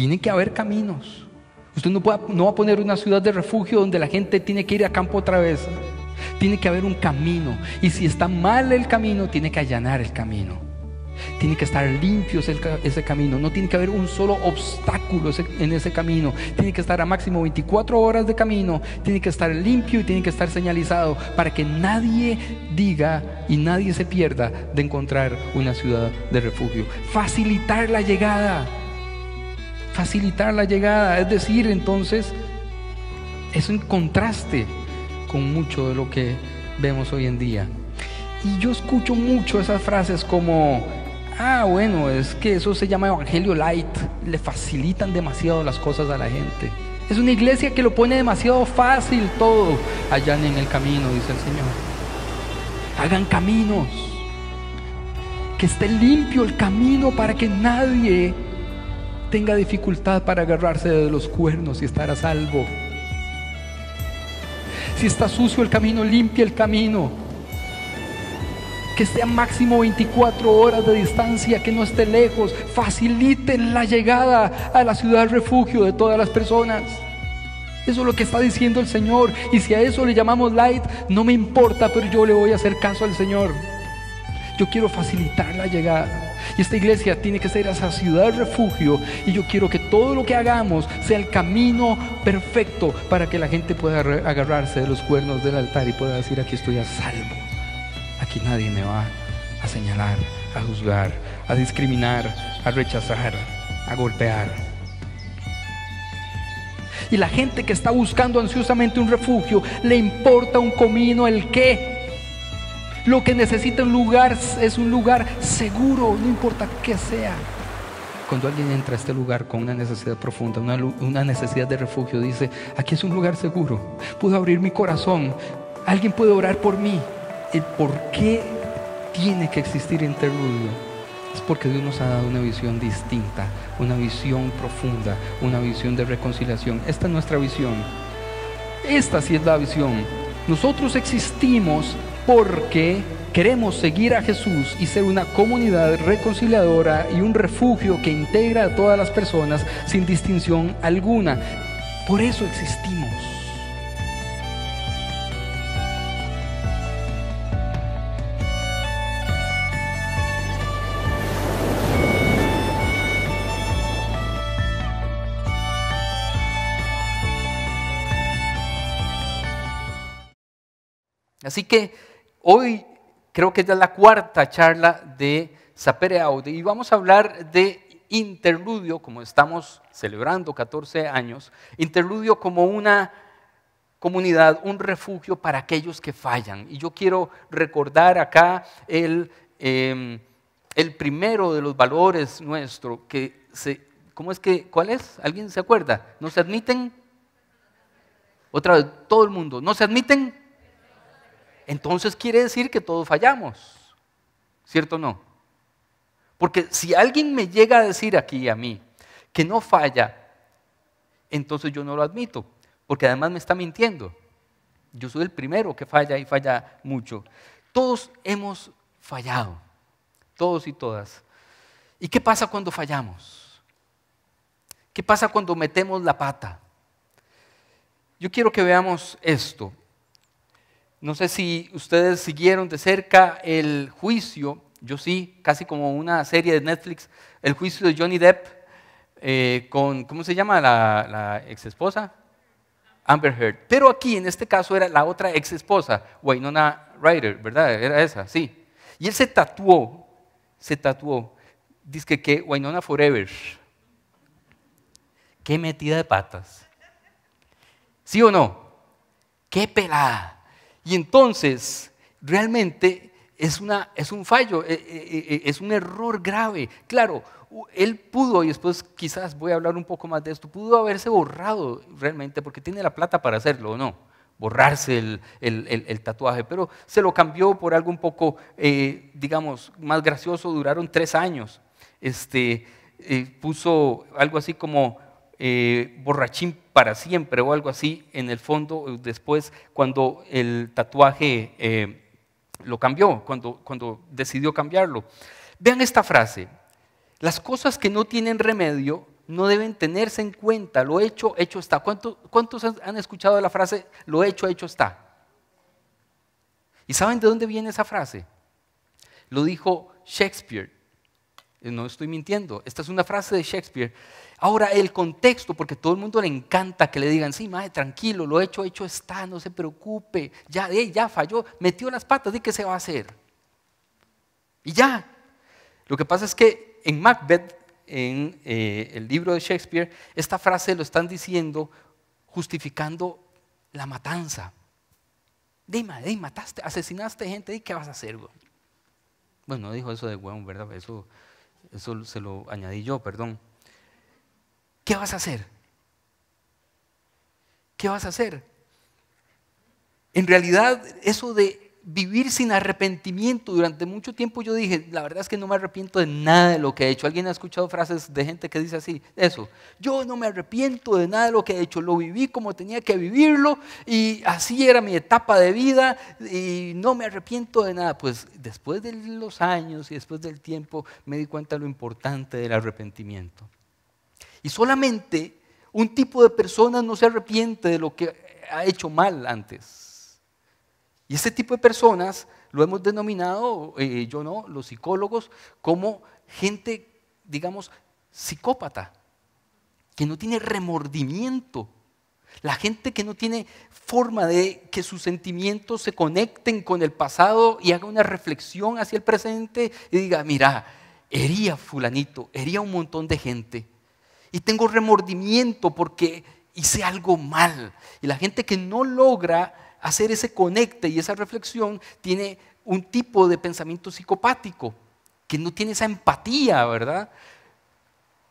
Tiene que haber caminos. Usted no, puede, no va a poner una ciudad de refugio donde la gente tiene que ir a campo otra vez. Tiene que haber un camino. Y si está mal el camino, tiene que allanar el camino. Tiene que estar limpio ese, camino. No tiene que haber un solo obstáculo en ese camino. Tiene que estar a máximo 24 horas de camino. Tiene que estar limpio y tiene que estar señalizado para que nadie diga y nadie se pierda de encontrar una ciudad de refugio. Facilitar la llegada facilitar la llegada. Es decir, entonces, es un contraste con mucho de lo que vemos hoy en día. Y yo escucho mucho esas frases como, ah, bueno, es que eso se llama Evangelio Light, le facilitan demasiado las cosas a la gente. Es una iglesia que lo pone demasiado fácil todo. allá en el camino, dice el Señor. Hagan caminos. Que esté limpio el camino para que nadie tenga dificultad para agarrarse de los cuernos y estar a salvo. Si está sucio el camino, limpia el camino. Que esté a máximo 24 horas de distancia, que no esté lejos. Faciliten la llegada a la ciudad refugio de todas las personas. Eso es lo que está diciendo el Señor. Y si a eso le llamamos light, no me importa, pero yo le voy a hacer caso al Señor. Yo quiero facilitar la llegada. Y esta iglesia tiene que ser esa ciudad refugio. Y yo quiero que todo lo que hagamos sea el camino perfecto para que la gente pueda agarrarse de los cuernos del altar y pueda decir, aquí estoy a salvo. Aquí nadie me va a señalar, a juzgar, a discriminar, a rechazar, a golpear. Y la gente que está buscando ansiosamente un refugio, le importa un comino el qué lo que necesita un lugar es un lugar seguro, no importa qué sea. Cuando alguien entra a este lugar con una necesidad profunda, una, necesidad de refugio, dice, aquí es un lugar seguro, puedo abrir mi corazón, alguien puede orar por mí. El por qué tiene que existir interludio es porque Dios nos ha dado una visión distinta, una visión profunda, una visión de reconciliación. Esta es nuestra visión. Esta sí es la visión. Nosotros existimos porque queremos seguir a Jesús y ser una comunidad reconciliadora y un refugio que integra a todas las personas sin distinción alguna. Por eso existimos. Así que Hoy creo que es la cuarta charla de Sapere Aude y vamos a hablar de interludio, como estamos celebrando 14 años, interludio como una comunidad, un refugio para aquellos que fallan. Y yo quiero recordar acá el, em, el primero de los valores nuestro, que se, ¿cómo es que, cuál es? ¿Alguien se acuerda? ¿No se admiten? Otra vez, todo el mundo, ¿no se admiten? entonces quiere decir que todos fallamos. ¿Cierto o no? Porque si alguien me llega a decir aquí a mí que no falla, entonces yo no lo admito, porque además me está mintiendo. Yo soy el primero que falla y falla mucho. Todos hemos fallado, todos y todas. ¿Y qué pasa cuando fallamos? ¿Qué pasa cuando metemos la pata? Yo quiero que veamos esto. No sé si ustedes siguieron de cerca el juicio, yo sí, casi como una serie de Netflix, el juicio de Johnny Depp eh, con, ¿cómo se llama la, ex esposa? Amber Heard. Pero aquí, en este caso, era la otra ex esposa, Wynonna Ryder, ¿verdad? Era esa, sí. Y él se tatuó, se tatuó, dice que, que Forever. Qué metida de patas. ¿Sí o no? Qué pelada. Y entonces, realmente es, una, es un fallo, eh, eh, eh, es un error grave. Claro, él pudo, y después quizás voy a hablar un poco más de esto, pudo haberse borrado realmente, porque tiene la plata para hacerlo, ¿o no? borrarse el, tatuaje, pero se lo cambió por algo un poco, digamos, más gracioso, duraron tres años. Este, puso algo así como borrachín para siempre o algo así, en el fondo eh, después cuando el tatuaje eh, lo cambió, cuando, decidió cambiarlo. Vean esta frase, las cosas que no tienen remedio no deben tenerse en cuenta, lo hecho, hecho está. ¿Cuántos, cuántos han escuchado la frase, lo hecho, hecho está? ¿Y saben de dónde viene esa frase? Lo dijo Shakespeare eh, no estoy mintiendo. Esta es una frase de Shakespeare. Ahora, el contexto, porque todo el mundo le encanta que le digan, sí, madre, tranquilo, lo hecho, hecho está, no se preocupe. Ya, hey, eh, ya falló, metió las patas, ¿y qué se va a hacer? Y ya. Lo que pasa es que en Macbeth, en eh, el libro de Shakespeare, esta frase lo están diciendo justificando la matanza. Dime, dime, mataste, asesinaste gente, ¿y qué vas a hacer? Bueno, no dijo eso de huevo, ¿verdad? Eso eso se lo añadí yo, perdón. ¿Qué vas a hacer? ¿Qué vas a hacer? En realidad, eso de vivir sin arrepentimiento. Durante mucho tiempo yo dije, la verdad es que no me arrepiento de nada de lo que he hecho. ¿Alguien ha escuchado frases de gente que dice así? Eso, yo no me arrepiento de nada de lo que he hecho. Lo viví como tenía que vivirlo y así era mi etapa de vida y no me arrepiento de nada. Pues después de los años y después del tiempo me di cuenta de lo importante del arrepentimiento. Y solamente un tipo de persona no se arrepiente de lo que ha hecho mal antes y este tipo de personas lo hemos denominado, eh, yo no, los psicólogos, como gente, digamos, psicópata, que no tiene remordimiento. La gente que no tiene forma de que sus sentimientos se conecten con el pasado y haga una reflexión hacia el presente y diga, mira, hería fulanito, hería un montón de gente. Y tengo remordimiento porque hice algo mal. Y la gente que no logra hacer ese conecte y esa reflexión tiene un tipo de pensamiento psicopático, que no tiene esa empatía, ¿verdad?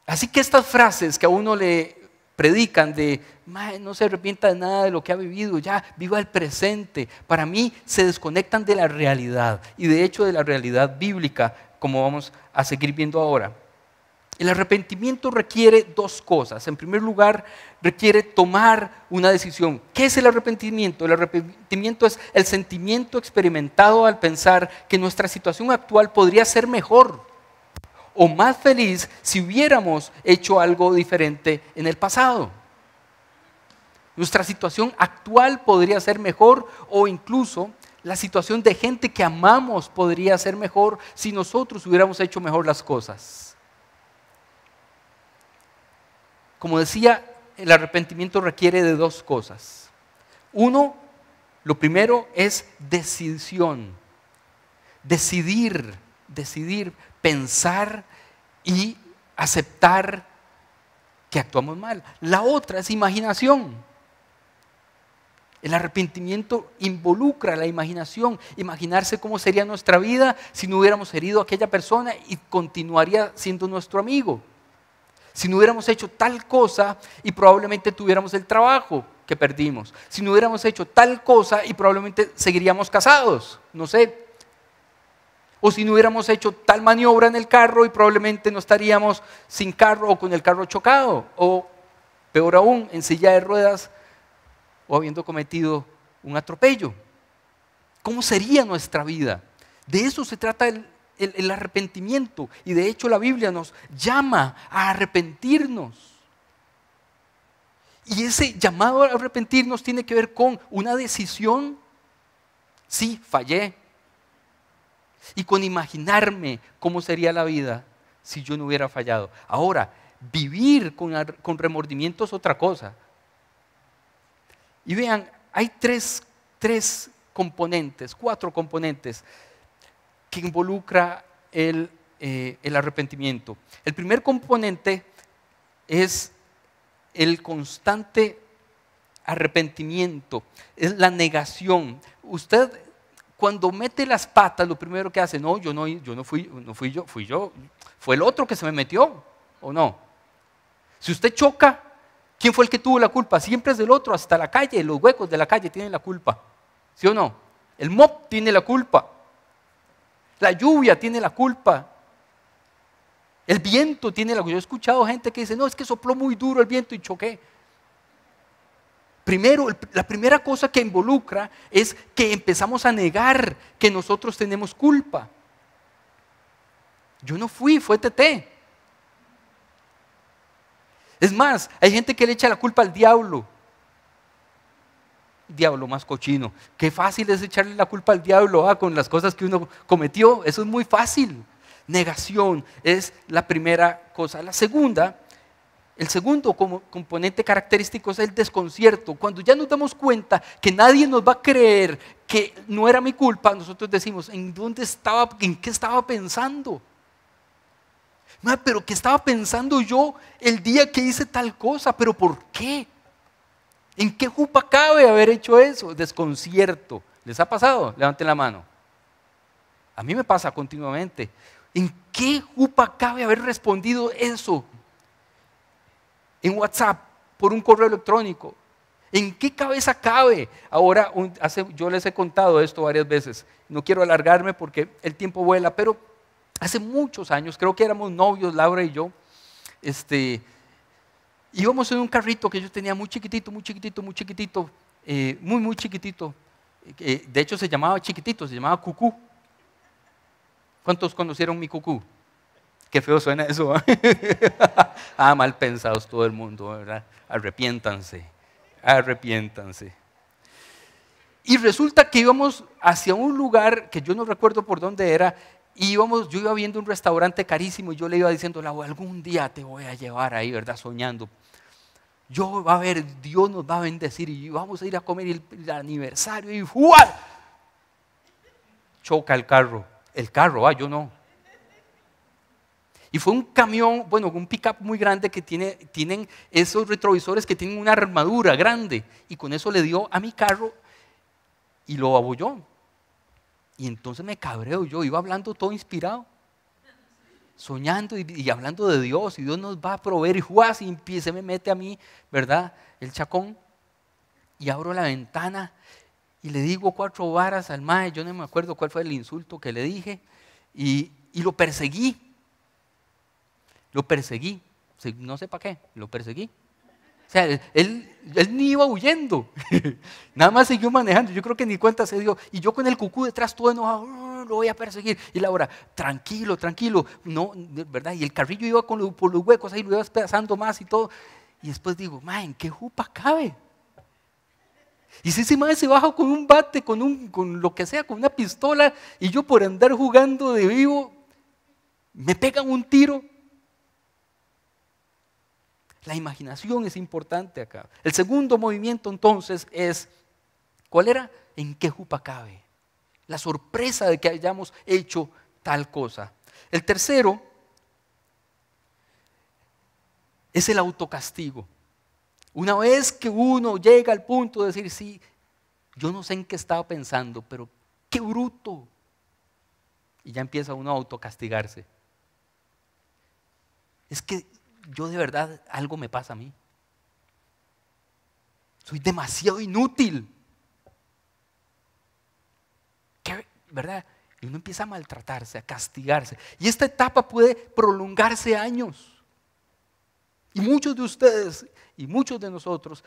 Así que estas frases que a uno le predican de, no se arrepienta de nada de lo que ha vivido, ya viva el presente, para mí se desconectan de la realidad y de hecho de la realidad bíblica, como vamos a seguir viendo ahora. El arrepentimiento requiere dos cosas. En primer lugar, requiere tomar una decisión. ¿Qué es el arrepentimiento? El arrepentimiento es el sentimiento experimentado al pensar que nuestra situación actual podría ser mejor o más feliz si hubiéramos hecho algo diferente en el pasado. Nuestra situación actual podría ser mejor o incluso la situación de gente que amamos podría ser mejor si nosotros hubiéramos hecho mejor las cosas. como decía, el arrepentimiento requiere de dos cosas. Uno, lo primero es decisión. Decidir, decidir, pensar y aceptar que actuamos mal. La otra es imaginación. El arrepentimiento involucra la imaginación, imaginarse cómo sería nuestra vida si no hubiéramos herido a aquella persona y continuaría siendo nuestro amigo. Si no hubiéramos hecho tal cosa y probablemente tuviéramos el trabajo que perdimos. Si no hubiéramos hecho tal cosa y probablemente seguiríamos casados, no sé. O si no hubiéramos hecho tal maniobra en el carro y probablemente no estaríamos sin carro o con el carro chocado. O peor aún, en silla de ruedas o habiendo cometido un atropello. ¿Cómo sería nuestra vida? De eso se trata el el, arrepentimiento. Y de hecho la Biblia nos llama a arrepentirnos. Y ese llamado a arrepentirnos tiene que ver con una decisión. Sí, fallé. Y con imaginarme cómo sería la vida si yo no hubiera fallado. Ahora, vivir con, con remordimiento es otra cosa. Y vean, hay tres, tres componentes, cuatro componentes que involucra eh, el, arrepentimiento. El primer componente es el constante arrepentimiento, es la negación. Usted cuando mete las patas, lo primero que hace, no, yo no, yo no fui, no fui yo, fui yo, fue el otro que se me metió, ¿o no? Si usted choca, ¿quién fue el que tuvo la culpa? Siempre es del otro, hasta la calle, los huecos de la calle tienen la culpa, ¿sí o no? El mob tiene la culpa. La lluvia tiene la culpa. El viento tiene la culpa. Yo he escuchado gente que dice, no, es que sopló muy duro el viento y choqué. Primero, la primera cosa que involucra es que empezamos a negar que nosotros tenemos culpa. Yo no fui, fue TT. Es más, hay gente que le echa la culpa al diablo diablo más cochino. Qué fácil es echarle la culpa al diablo ah, con las cosas que uno cometió. Eso es muy fácil. Negación es la primera cosa. La segunda, el segundo componente característico es el desconcierto. Cuando ya nos damos cuenta que nadie nos va a creer que no era mi culpa, nosotros decimos, ¿en dónde estaba, en qué estaba pensando? Pero ¿qué estaba pensando yo el día que hice tal cosa? ¿Pero por qué? ¿En qué jupa cabe haber hecho eso? Desconcierto. ¿Les ha pasado? Levanten la mano. A mí me pasa continuamente. ¿En qué jupa cabe haber respondido eso? En WhatsApp, por un correo electrónico. ¿En qué cabeza cabe? Ahora, yo les he contado esto varias veces. No quiero alargarme porque el tiempo vuela, pero hace muchos años, creo que éramos novios, Laura y yo, este, íbamos en un carrito que yo tenía muy chiquitito, muy chiquitito, muy chiquitito, eh, muy, muy chiquitito. Eh, de hecho, se llamaba chiquitito, se llamaba cucú. ¿Cuántos conocieron mi cucú? Qué feo suena eso. ¿ah? ah, mal pensados todo el mundo, ¿verdad? Arrepiéntanse, arrepiéntanse. Y resulta que íbamos hacia un lugar que yo no recuerdo por dónde era, y yo iba viendo un restaurante carísimo y yo le iba diciendo, Lau, algún día te voy a llevar ahí, ¿verdad? Soñando. Yo va a ver, Dios nos va a bendecir y vamos a ir a comer el, aniversario y jugar. Choca el carro. El carro, ah, yo no. Y fue un camión, bueno, un pickup muy grande que tiene, tienen esos retrovisores que tienen una armadura grande. Y con eso le dio a mi carro y lo abolló. Y entonces me cabreo yo, iba hablando todo inspirado, soñando y, hablando de Dios, y Dios nos va a proveer, y y se me mete a mí, ¿verdad? El chacón, y abro la ventana, y le digo cuatro varas al maestro, yo no me acuerdo cuál fue el insulto que le dije, y, y lo perseguí, lo perseguí, no sé para qué, lo perseguí. O sea, él, ni iba huyendo, nada más siguió manejando. Yo creo que ni cuenta se dio. Y yo con el cucú detrás todo enojado, uh, lo voy a perseguir. Y la hora, tranquilo, tranquilo, no, ¿verdad? Y el carrillo iba con los, por los huecos ahí, lo iba despedazando más y todo. Y después digo, man, ¿en qué jupa cabe? Y si ese madre se baja con un bate, con, un, con lo que sea, con una pistola, y yo por andar jugando de vivo, me pegan un tiro, la imaginación es importante acá. El segundo movimiento entonces es, ¿cuál era? En qué jupa cabe. La sorpresa de que hayamos hecho tal cosa. El tercero es el autocastigo. Una vez que uno llega al punto de decir, sí, yo no sé en qué estaba pensando, pero qué bruto. Y ya empieza uno a autocastigarse. Es que yo de verdad algo me pasa a mí. Soy demasiado inútil. ¿Verdad? Y uno empieza a maltratarse, a castigarse. Y esta etapa puede prolongarse años. Y muchos de ustedes y muchos de nosotros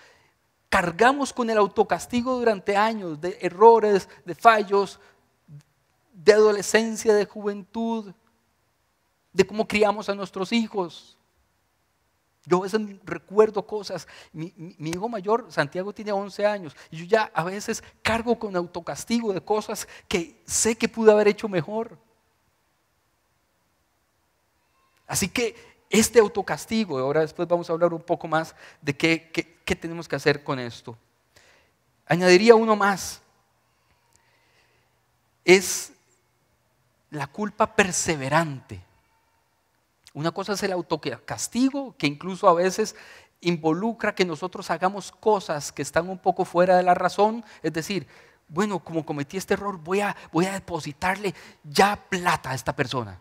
cargamos con el autocastigo durante años de errores, de fallos, de adolescencia, de juventud, de cómo criamos a nuestros hijos, yo a veces recuerdo cosas. Mi, hijo mayor, Santiago, tiene 11 años. Y yo ya a veces cargo con autocastigo de cosas que sé que pude haber hecho mejor. Así que este autocastigo, ahora después vamos a hablar un poco más de qué tenemos que hacer con esto. Añadiría uno más. Es la culpa perseverante. Una cosa es el autocastigo, que incluso a veces involucra que nosotros hagamos cosas que están un poco fuera de la razón, es decir, bueno, como cometí este error, voy a, depositarle ya plata a esta persona.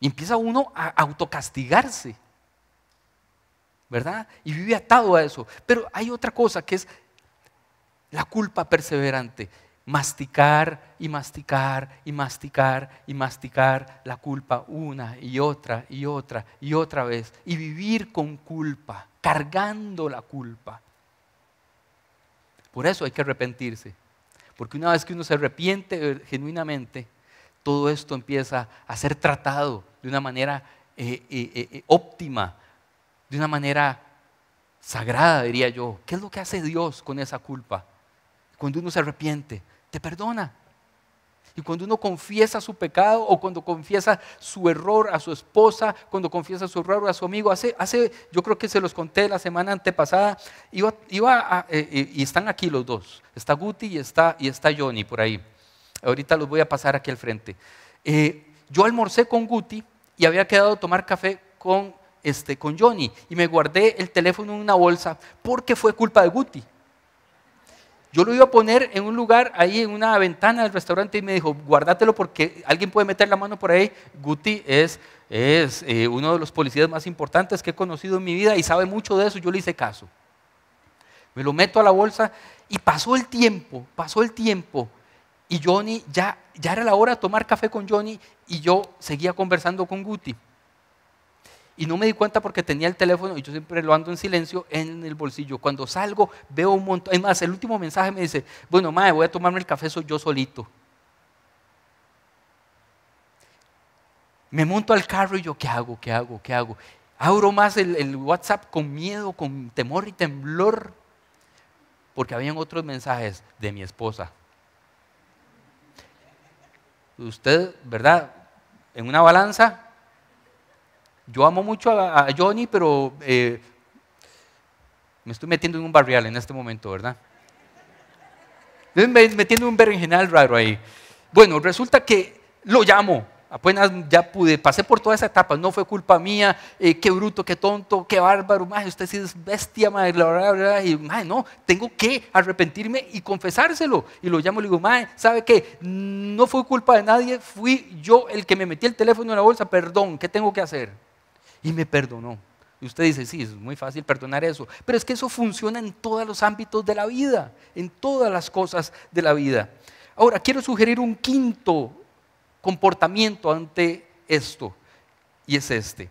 Y empieza uno a autocastigarse, ¿verdad? Y vive atado a eso. Pero hay otra cosa que es la culpa perseverante masticar y masticar y masticar y masticar la culpa una y otra y otra y otra vez y vivir con culpa, cargando la culpa. Por eso hay que arrepentirse, porque una vez que uno se arrepiente eh, genuinamente, todo esto empieza a ser tratado de una manera eh, eh, óptima, de una manera sagrada, diría yo. ¿Qué es lo que hace Dios con esa culpa? Cuando uno se arrepiente, te perdona. Y cuando uno confiesa su pecado o cuando confiesa su error a su esposa, cuando confiesa su error a su amigo, hace, hace yo creo que se los conté la semana antepasada, iba, eh, eh, y están aquí los dos, está Guti y está, y está Johnny por ahí. Ahorita los voy a pasar aquí al frente. Eh, yo almorcé con Guti y había quedado a tomar café con, este, con Johnny y me guardé el teléfono en una bolsa porque fue culpa de Guti. Yo lo iba a poner en un lugar, ahí en una ventana del restaurante, y me dijo, guárdatelo porque alguien puede meter la mano por ahí. Guti es, eh, uno de los policías más importantes que he conocido en mi vida y sabe mucho de eso. Yo le hice caso. Me lo meto a la bolsa y pasó el tiempo, pasó el tiempo. Y Johnny, ya, ya era la hora de tomar café con Johnny y yo seguía conversando con Guti y no me di cuenta porque tenía el teléfono y yo siempre lo ando en silencio en el bolsillo. Cuando salgo veo un montón, es más, el último mensaje me dice, bueno, madre, voy a tomarme el café, soy yo solito. Me monto al carro y yo, ¿qué hago? ¿Qué hago? ¿Qué hago? Abro más el, el WhatsApp con miedo, con temor y temblor, porque habían otros mensajes de mi esposa. Usted, ¿verdad? En una balanza, yo amo mucho a, Johnny, pero eh, me estoy metiendo en un barrial en este momento, ¿verdad? Me estoy metiendo en un berenjenal raro ahí. Bueno, resulta que lo llamo. Apenas ya pude, pasé por toda esa etapa, no fue culpa mía, eh, qué bruto, qué tonto, qué bárbaro, más usted sí es bestia, madre, bla, bla, y madre, no, tengo que arrepentirme y confesárselo. Y lo llamo y le digo, madre, ¿sabe qué? No fue culpa de nadie, fui yo el que me metí el teléfono en la bolsa, perdón, ¿qué tengo que hacer? y me perdonó. Y usted dice, sí, es muy fácil perdonar eso. Pero es que eso funciona en todos los ámbitos de la vida, en todas las cosas de la vida. Ahora, quiero sugerir un quinto comportamiento ante esto, y es este.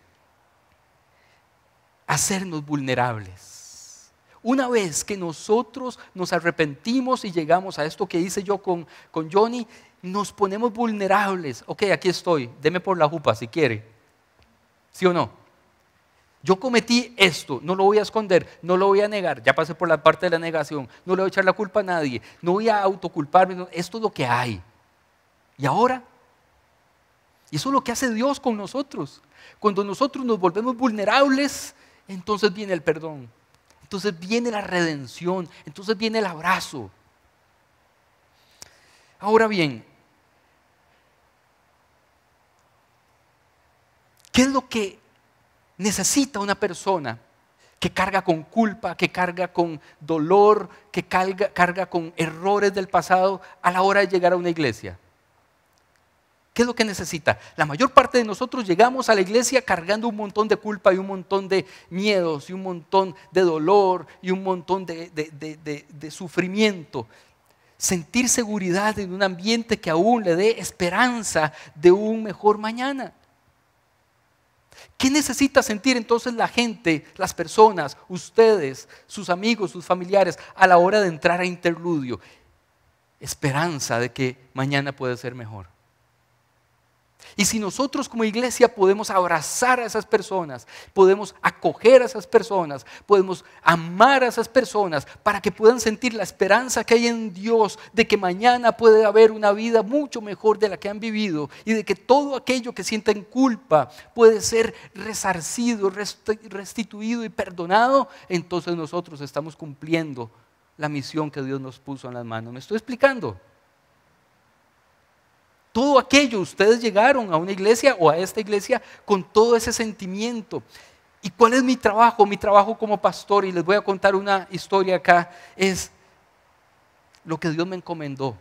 Hacernos vulnerables. Una vez que nosotros nos arrepentimos y llegamos a esto que hice yo con, Johnny, nos ponemos vulnerables. Ok, aquí estoy, deme por la jupa si quiere ¿Sí o no? Yo cometí esto, no lo voy a esconder, no lo voy a negar, ya pasé por la parte de la negación, no le voy a echar la culpa a nadie, no voy a autoculparme, esto es lo que hay. Y ahora, y eso es lo que hace Dios con nosotros. Cuando nosotros nos volvemos vulnerables, entonces viene el perdón, entonces viene la redención, entonces viene el abrazo. Ahora bien, ¿Qué es lo que necesita una persona que carga con culpa, que carga con dolor, que carga, carga con errores del pasado a la hora de llegar a una iglesia? ¿Qué es lo que necesita? La mayor parte de nosotros llegamos a la iglesia cargando un montón de culpa y un montón de miedos y un montón de dolor y un montón de sufrimiento. Sentir seguridad en un ambiente que aún le dé esperanza de un mejor mañana. ¿Qué necesita sentir entonces la gente, las personas, ustedes, sus amigos, sus familiares, a la hora de entrar a interludio? Esperanza de que mañana puede ser mejor. Y si nosotros como iglesia podemos abrazar a esas personas, podemos acoger a esas personas, podemos amar a esas personas para que puedan sentir la esperanza que hay en Dios de que mañana puede haber una vida mucho mejor de la que han vivido y de que todo aquello que sienten culpa puede ser resarcido, restituido y perdonado, entonces nosotros estamos cumpliendo la misión que Dios nos puso en las manos. ¿Me estoy explicando? todo aquello. Ustedes llegaron a una iglesia o a esta iglesia con todo ese sentimiento. ¿Y cuál es mi trabajo? Mi trabajo como pastor, y les voy a contar una historia acá, es lo que Dios me encomendó.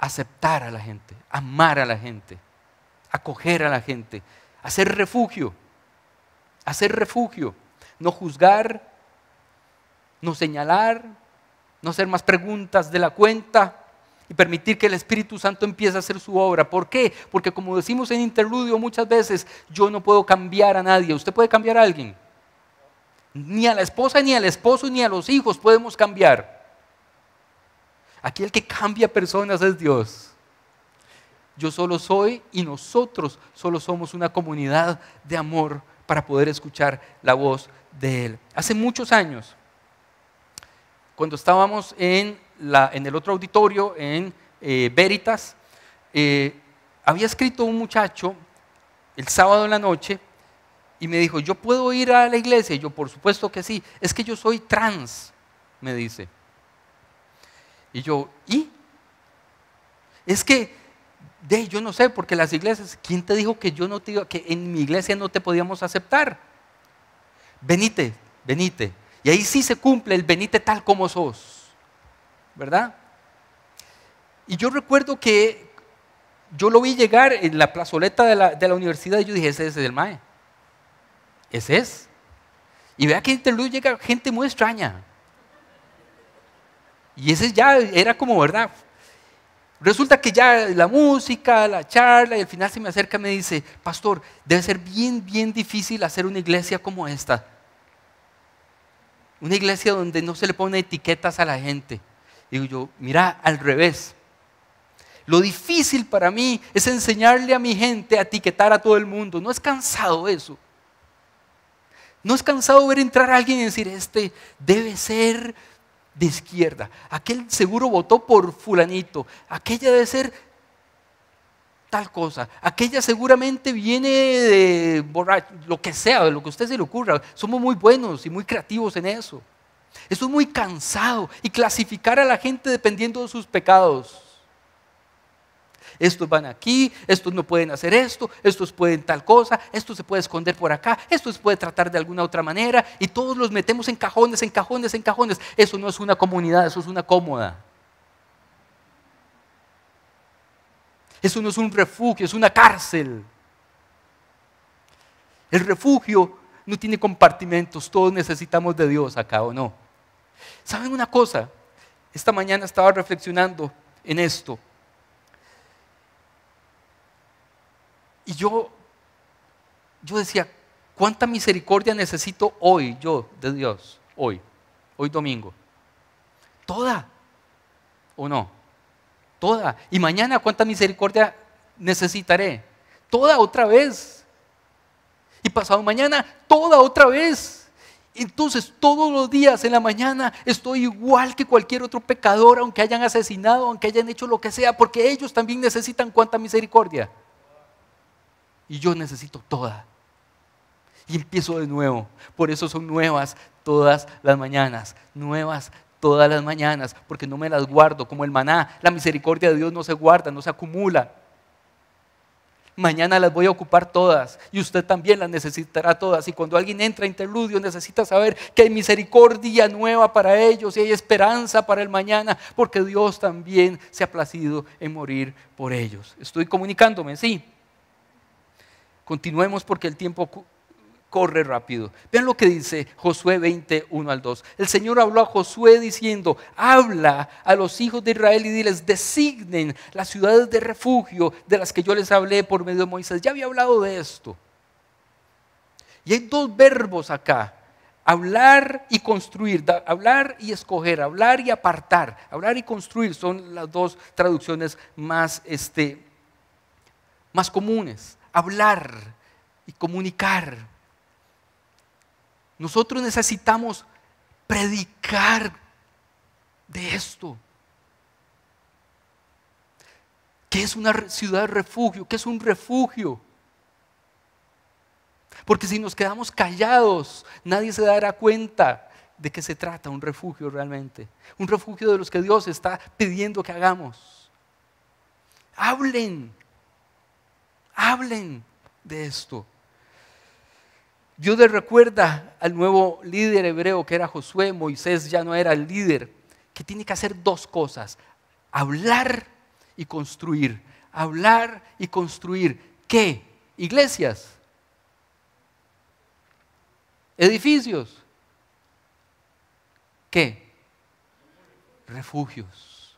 Aceptar a la gente, amar a la gente, acoger a la gente, hacer refugio, hacer refugio, no juzgar, no señalar, no hacer más preguntas de la cuenta, y permitir que el Espíritu Santo empiece a hacer su obra. ¿Por qué? Porque como decimos en interludio muchas veces, yo no puedo cambiar a nadie. ¿Usted puede cambiar a alguien? Ni a la esposa, ni al esposo, ni a los hijos podemos cambiar. Aquí el que cambia personas es Dios. Yo solo soy y nosotros solo somos una comunidad de amor para poder escuchar la voz de Él. Hace muchos años, cuando estábamos en la, en el otro auditorio, en eh, Veritas, eh, había escrito un muchacho el sábado en la noche y me dijo, ¿yo puedo ir a la iglesia? Y yo, por supuesto que sí, es que yo soy trans, me dice. Y yo, ¿y? Es que, de, yo no sé, porque las iglesias, ¿quién te dijo que yo no te, que en mi iglesia no te podíamos aceptar? Venite, venite. Y ahí sí se cumple el venite tal como sos. ¿verdad? Y yo recuerdo que yo lo vi llegar en la plazoleta de la, universidad y yo dije, ese, es el MAE. Ese es. Y vea que luz llega gente muy extraña. Y ese ya era como, ¿verdad? Resulta que ya la música, la charla, y al final se me acerca y me dice, pastor, debe ser bien, bien difícil hacer una iglesia como esta. Una iglesia donde no se le pone etiquetas a la gente. Digo yo, mira, al revés. Lo difícil para mí es enseñarle a mi gente a etiquetar a todo el mundo. No es cansado eso. No es cansado ver entrar a alguien y decir, este debe ser de izquierda. Aquel seguro votó por fulanito. Aquella debe ser tal cosa. Aquella seguramente viene de borracho, lo que sea, de lo que a usted se le ocurra. Somos muy buenos y muy creativos en eso. Esto es muy cansado y clasificar a la gente dependiendo de sus pecados. Estos van aquí, estos no pueden hacer esto, estos pueden tal cosa, estos se puede esconder por acá, esto se puede tratar de alguna otra manera y todos los metemos en cajones, en cajones, en cajones. Eso no es una comunidad, eso es una cómoda. Eso no es un refugio, es una cárcel. El refugio no tiene compartimentos, todos necesitamos de Dios acá o no. ¿Saben una cosa? Esta mañana estaba reflexionando en esto. Y yo, yo decía, ¿cuánta misericordia necesito hoy yo de Dios? Hoy, hoy domingo. Toda, ¿o no? Toda. Y mañana, ¿cuánta misericordia necesitaré? Toda otra vez y pasado mañana, toda otra vez. Entonces, todos los días en la mañana estoy igual que cualquier otro pecador, aunque hayan asesinado, aunque hayan hecho lo que sea, porque ellos también necesitan cuánta misericordia. Y yo necesito toda. Y empiezo de nuevo. Por eso son nuevas todas las mañanas. Nuevas todas las mañanas, porque no me las guardo como el maná. La misericordia de Dios no se guarda, no se acumula mañana las voy a ocupar todas y usted también las necesitará todas. Y cuando alguien entra a interludio necesita saber que hay misericordia nueva para ellos y hay esperanza para el mañana, porque Dios también se ha placido en morir por ellos. Estoy comunicándome, sí. Continuemos porque el tiempo corre rápido. Vean lo que dice Josué 21 al 2. El Señor habló a Josué diciendo, habla a los hijos de Israel y diles, designen las ciudades de refugio de las que yo les hablé por medio de Moisés. Ya había hablado de esto. Y hay dos verbos acá. Hablar y construir, hablar y escoger, hablar y apartar, hablar y construir son las dos traducciones más, este, más comunes. Hablar y comunicar. Nosotros necesitamos predicar de esto. ¿Qué es una ciudad de refugio? ¿Qué es un refugio? Porque si nos quedamos callados, nadie se dará cuenta de qué se trata un refugio realmente. Un refugio de los que Dios está pidiendo que hagamos. Hablen, hablen de esto. Dios le recuerda al nuevo líder hebreo que era Josué, Moisés ya no era el líder, que tiene que hacer dos cosas, hablar y construir, hablar y construir. ¿Qué? Iglesias, edificios, ¿qué? Refugios,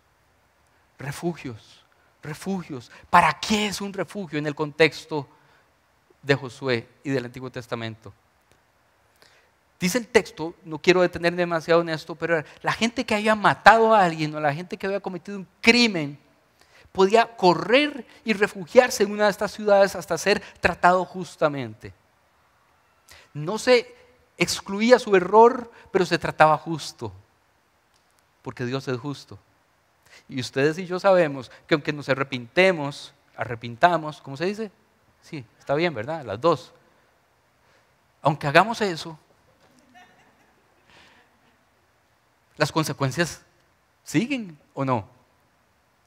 refugios, refugios. ¿Para qué es un refugio en el contexto de Josué y del Antiguo Testamento. Dice el texto, no quiero detenerme demasiado en esto, pero la gente que había matado a alguien o la gente que había cometido un crimen podía correr y refugiarse en una de estas ciudades hasta ser tratado justamente. No se excluía su error, pero se trataba justo, porque Dios es justo. Y ustedes y yo sabemos que aunque nos arrepintemos, arrepintamos, ¿cómo se dice? Sí, está bien, ¿verdad? Las dos. Aunque hagamos eso, las consecuencias siguen o no.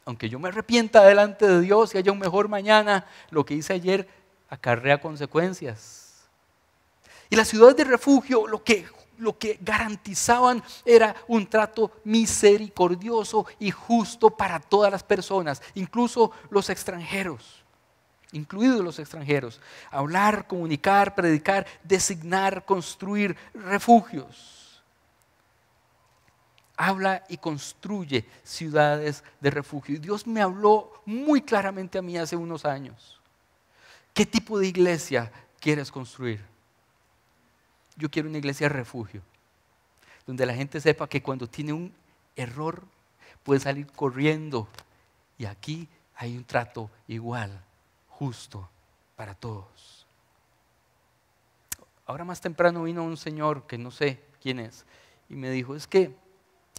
Aunque yo me arrepienta delante de Dios y haya un mejor mañana, lo que hice ayer acarrea consecuencias. Y las ciudades de refugio lo que, lo que garantizaban era un trato misericordioso y justo para todas las personas, incluso los extranjeros incluidos los extranjeros, hablar, comunicar, predicar, designar, construir refugios. Habla y construye ciudades de refugio. Y Dios me habló muy claramente a mí hace unos años. ¿Qué tipo de iglesia quieres construir? Yo quiero una iglesia de refugio, donde la gente sepa que cuando tiene un error puede salir corriendo. Y aquí hay un trato igual justo para todos. Ahora más temprano vino un señor que no sé quién es y me dijo, es que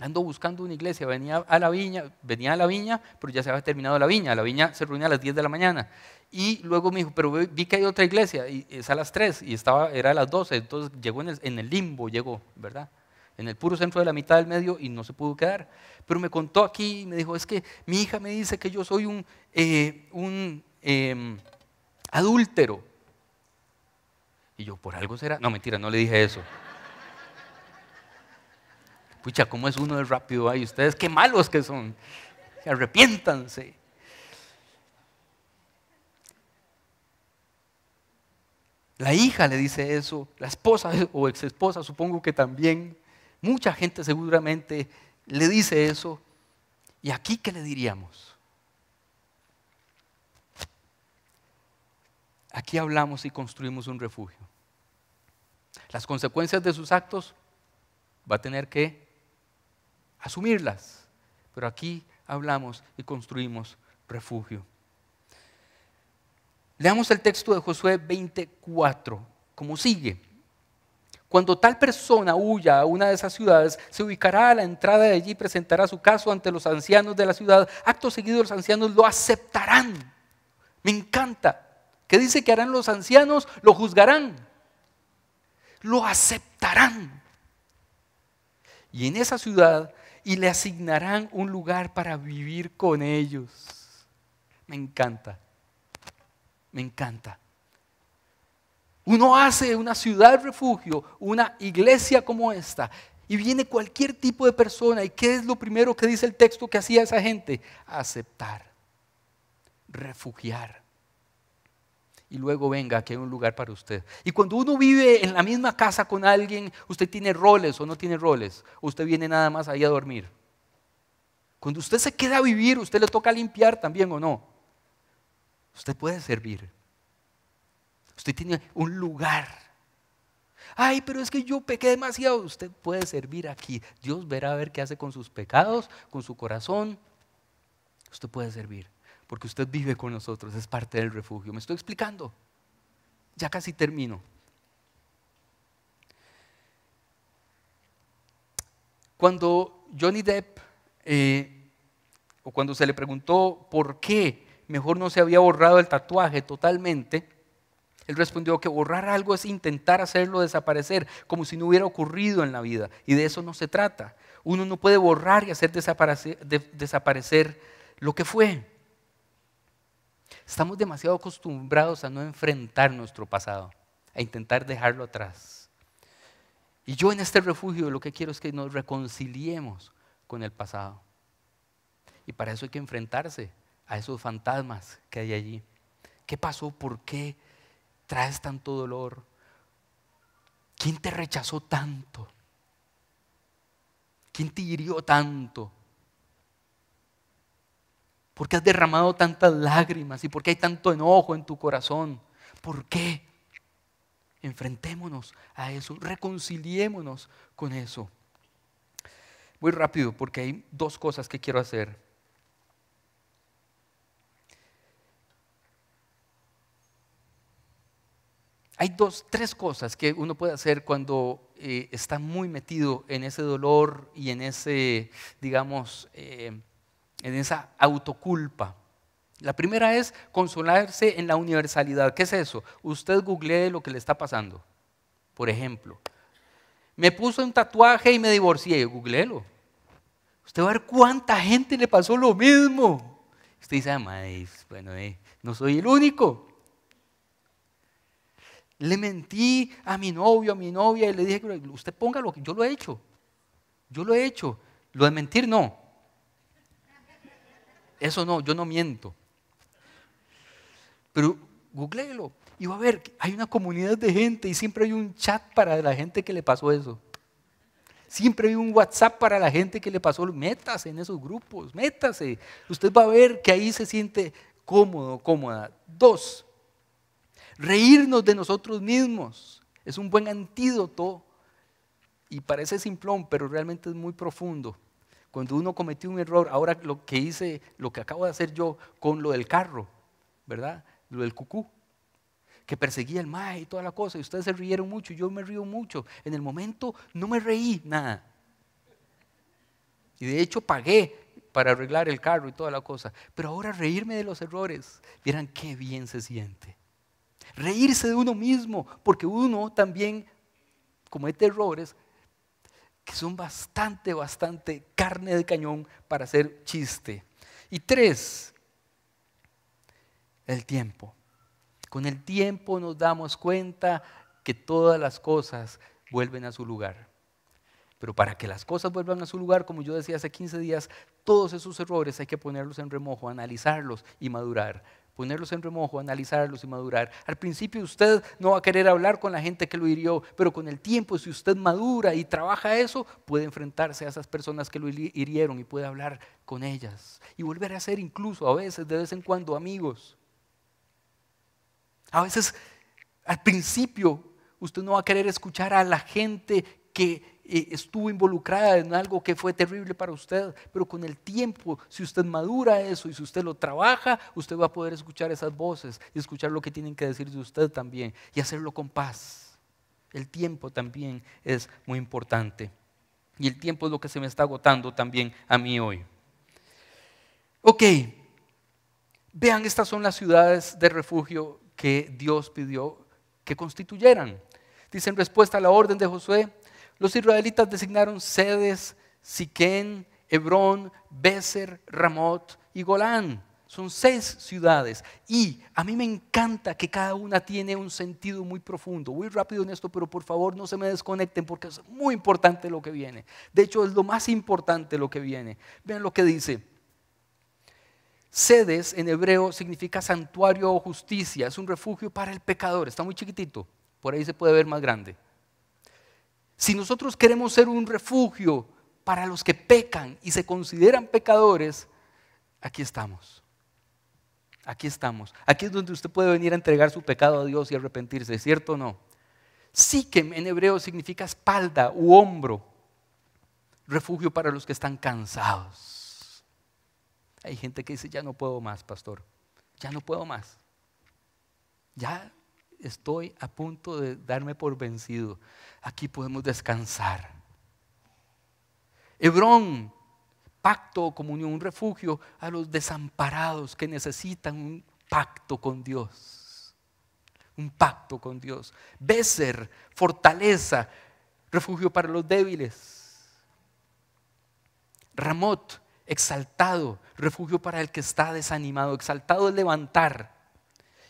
ando buscando una iglesia, venía a la viña, venía a la viña, pero ya se había terminado la viña, la viña se reunía a las 10 de la mañana. Y luego me dijo, pero vi que hay otra iglesia, y es a las 3, y estaba, era a las 12, entonces llegó en el, limbo, llegó, ¿verdad? En el puro centro de la mitad del medio y no se pudo quedar. Pero me contó aquí y me dijo, es que mi hija me dice que yo soy un eh, Em, adúltero. Y yo, por algo será. No, mentira, no le dije eso. Pucha, ¿cómo es uno de rápido ahí? Ustedes qué malos que son. Arrepiéntanse. La hija le dice eso, la esposa o exesposa supongo que también. Mucha gente seguramente le dice eso. ¿Y aquí qué le diríamos? aquí hablamos y construimos un refugio. Las consecuencias de sus actos va a tener que asumirlas, pero aquí hablamos y construimos refugio. Leamos el texto de Josué 24, como sigue. Cuando tal persona huya a una de esas ciudades, se ubicará a la entrada de allí y presentará su caso ante los ancianos de la ciudad. Acto seguido los ancianos lo aceptarán. Me encanta. ¿Qué dice que harán los ancianos? Lo juzgarán, lo aceptarán. Y en esa ciudad, y le asignarán un lugar para vivir con ellos. Me encanta, me encanta. Uno hace una ciudad refugio, una iglesia como esta, y viene cualquier tipo de persona. ¿Y qué es lo primero que dice el texto que hacía esa gente? Aceptar, refugiar y luego venga, que hay un lugar para usted. Y cuando uno vive en la misma casa con alguien, usted tiene roles o no tiene roles, usted viene nada más ahí a dormir. Cuando usted se queda a vivir, usted le toca limpiar también o no. Usted puede servir. Usted tiene un lugar. Ay, pero es que yo pequé demasiado. Usted puede servir aquí. Dios verá a ver qué hace con sus pecados, con su corazón. Usted puede servir porque usted vive con nosotros, es parte del refugio. ¿Me estoy explicando? Ya casi termino. Cuando Johnny Depp, eh, o cuando se le preguntó por qué mejor no se había borrado el tatuaje totalmente, él respondió que borrar algo es intentar hacerlo desaparecer, como si no hubiera ocurrido en la vida. Y de eso no se trata. Uno no puede borrar y hacer desaparecer lo que fue. Estamos demasiado acostumbrados a no enfrentar nuestro pasado, a intentar dejarlo atrás. Y yo en este refugio lo que quiero es que nos reconciliemos con el pasado. Y para eso hay que enfrentarse a esos fantasmas que hay allí. ¿Qué pasó? ¿Por qué traes tanto dolor? ¿Quién te rechazó tanto? ¿Quién te hirió tanto? ¿Por qué has derramado tantas lágrimas? ¿Y por qué hay tanto enojo en tu corazón? ¿Por qué? Enfrentémonos a eso, reconciliémonos con eso. Muy rápido porque hay dos cosas que quiero hacer. Hay dos, tres cosas que uno puede hacer cuando eh, está muy metido en ese dolor y en ese, digamos, eh, en esa autoculpa. La primera es consolarse en la universalidad. ¿Qué es eso? Usted googlee lo que le está pasando. Por ejemplo, me puso un tatuaje y me divorcié. Googleelo. Usted va a ver cuánta gente le pasó lo mismo. Usted dice, ah, bueno, eh, no soy el único. Le mentí a mi novio, a mi novia, y le dije, usted ponga lo que yo lo he hecho. Yo lo he hecho. Lo de mentir no. Eso no, yo no miento. Pero googleelo y va a ver, hay una comunidad de gente y siempre hay un chat para la gente que le pasó eso. Siempre hay un WhatsApp para la gente que le pasó. Métase en esos grupos, métase. Usted va a ver que ahí se siente cómodo, cómoda. Dos, reírnos de nosotros mismos. Es un buen antídoto y parece simplón, pero realmente es muy profundo cuando uno cometió un error, ahora lo que hice, lo que acabo de hacer yo con lo del carro, ¿verdad? Lo del cucú, que perseguía el maíz y toda la cosa, y ustedes se rieron mucho, yo me río mucho. En el momento no me reí nada. Y de hecho pagué para arreglar el carro y toda la cosa. Pero ahora reírme de los errores, vieran qué bien se siente. Reírse de uno mismo, porque uno también comete errores que son bastante, bastante carne de cañón para hacer chiste. Y tres, el tiempo. Con el tiempo nos damos cuenta que todas las cosas vuelven a su lugar. Pero para que las cosas vuelvan a su lugar, como yo decía hace 15 días, todos esos errores hay que ponerlos en remojo, analizarlos y madurar ponerlos en remojo, analizarlos y madurar. Al principio usted no va a querer hablar con la gente que lo hirió, pero con el tiempo, si usted madura y trabaja eso, puede enfrentarse a esas personas que lo hirieron y puede hablar con ellas. Y volver a ser incluso a veces, de vez en cuando, amigos. A veces, al principio, usted no va a querer escuchar a la gente que eh, estuvo involucrada en algo que fue terrible para usted, pero con el tiempo, si usted madura eso y si usted lo trabaja, usted va a poder escuchar esas voces y escuchar lo que tienen que decir de usted también y hacerlo con paz. El tiempo también es muy importante. Y el tiempo es lo que se me está agotando también a mí hoy. Ok, vean, estas son las ciudades de refugio que Dios pidió que constituyeran. Dice en respuesta a la orden de Josué, los israelitas designaron sedes, Siquén, Hebrón, Bezer, Ramot y Golán. Son seis ciudades y a mí me encanta que cada una tiene un sentido muy profundo. Voy rápido en esto, pero por favor no se me desconecten porque es muy importante lo que viene. De hecho, es lo más importante lo que viene. Vean lo que dice. Sedes en hebreo significa santuario o justicia, es un refugio para el pecador. Está muy chiquitito, por ahí se puede ver más grande. Si nosotros queremos ser un refugio para los que pecan y se consideran pecadores, aquí estamos. Aquí estamos. Aquí es donde usted puede venir a entregar su pecado a Dios y arrepentirse, ¿cierto o no? que en hebreo significa espalda u hombro. Refugio para los que están cansados. Hay gente que dice, ya no puedo más, pastor. Ya no puedo más. Ya estoy a punto de darme por vencido. Aquí podemos descansar. Hebrón, pacto, o comunión, un refugio a los desamparados que necesitan un pacto con Dios. Un pacto con Dios. Beser, fortaleza, refugio para los débiles. Ramot, exaltado, refugio para el que está desanimado. Exaltado es levantar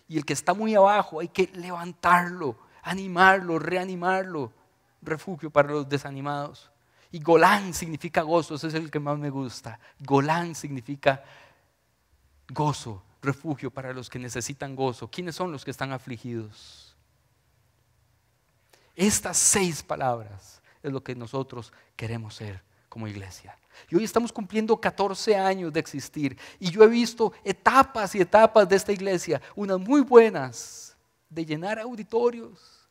y el que está muy abajo hay que levantarlo, animarlo, reanimarlo. Refugio para los desanimados. Y Golán significa gozo, ese es el que más me gusta. Golán significa gozo, refugio para los que necesitan gozo. ¿Quiénes son los que están afligidos? Estas seis palabras es lo que nosotros queremos ser como iglesia. Y hoy estamos cumpliendo 14 años de existir. Y yo he visto etapas y etapas de esta iglesia, unas muy buenas, de llenar auditorios,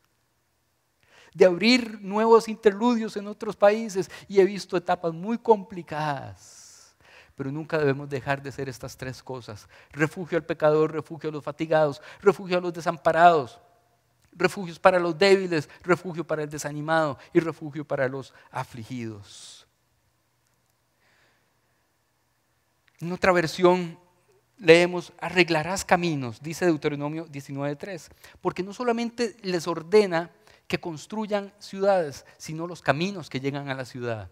de abrir nuevos interludios en otros países. Y he visto etapas muy complicadas pero nunca debemos dejar de ser estas tres cosas. Refugio al pecador, refugio a los fatigados, refugio a los desamparados, refugios para los débiles, refugio para el desanimado y refugio para los afligidos. En otra versión leemos, arreglarás caminos, dice Deuteronomio 19.3, porque no solamente les ordena que construyan ciudades, sino los caminos que llegan a la ciudad.